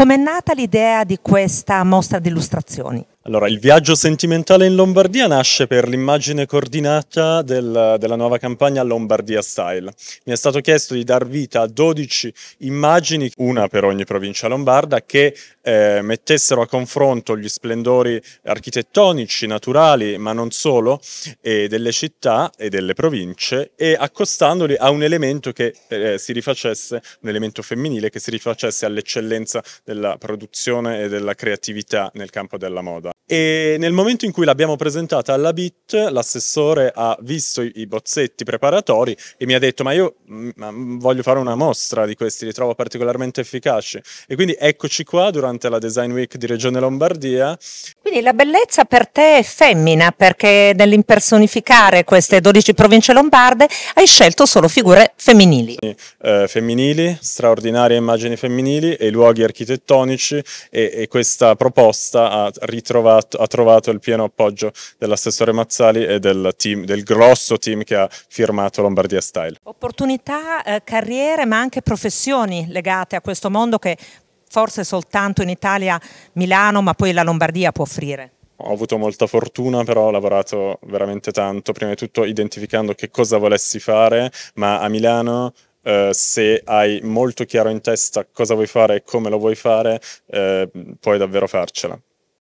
Com'è nata l'idea di questa mostra di illustrazioni? Allora, il viaggio sentimentale in Lombardia nasce per l'immagine coordinata del, della nuova campagna Lombardia Style. Mi è stato chiesto di dar vita a 12 immagini, una per ogni provincia lombarda, che eh, mettessero a confronto gli splendori architettonici, naturali, ma non solo, delle città e delle province e accostandoli a un elemento che eh, si rifacesse, un elemento femminile che si rifacesse all'eccellenza della produzione e della creatività nel campo della moda. E nel momento in cui l'abbiamo presentata alla BIT, l'assessore ha visto i, i bozzetti preparatori e mi ha detto: Ma io mh, mm, mm, voglio fare una mostra di questi, li trovo particolarmente efficaci. E quindi eccoci qua durante la Design Week di Regione Lombardia quindi la bellezza per te è femmina perché nell'impersonificare queste 12 province lombarde hai scelto solo figure femminili. Eh, femminili, straordinarie immagini femminili e luoghi architettonici e, e questa proposta ha, ha, trovato il pieno appoggio dell'assessore Mazzali e del, team, del, grosso team che ha firmato Lombardia Style. Opportunità, eh, carriere ma anche professioni legate a questo mondo che forse soltanto in Italia Milano, ma poi la Lombardia può offrire? Ho avuto molta fortuna, però ho lavorato veramente tanto, prima di tutto identificando che cosa volessi fare, ma a Milano Uh, se hai molto chiaro in testa cosa vuoi fare e come lo vuoi fare, uh, puoi davvero farcela.